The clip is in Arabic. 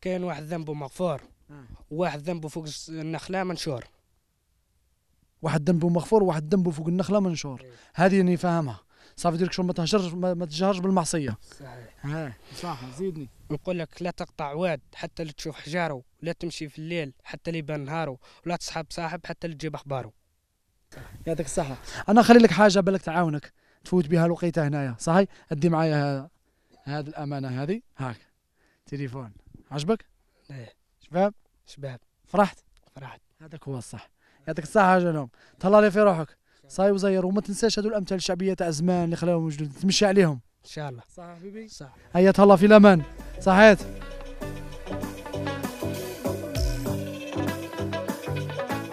كاين واحد ذنبه مغفور آه. واحد ذنبه فوق النخله منشور واحد ذنبه مغفور واحد ذنبه فوق النخله منشور هذه اللي فاهمها صافي ديرك شو ما تهجرش ما تجهرش بالمعصيه صحيح ها إيه، صح زيدني نقول لك لا تقطع واد حتى اللي تشوف حجاره ولا تمشي في الليل حتى اللي يبان نهاره ولا تصحب صاحب حتى اللي تجيب اخباره يعطيك الصحه انا خلي لك حاجه بالك تعاونك تفوت بها الوقيته هنايا صحيح ادي معايا هذا هذه الامانه هذه هاك تليفون عجبك؟ ايه شباب؟ شباب فرحت؟ فرحت هذاك هو الصح يعطيك الصحة جنوم تهلا لي في روحك صاي وزير وما تنساش هذو الامثال الشعبيه تاع زمان اللي خلاهم موجودين تمشي عليهم ان شاء الله صح حبيبي صح هيا تهلا في الامان صحيت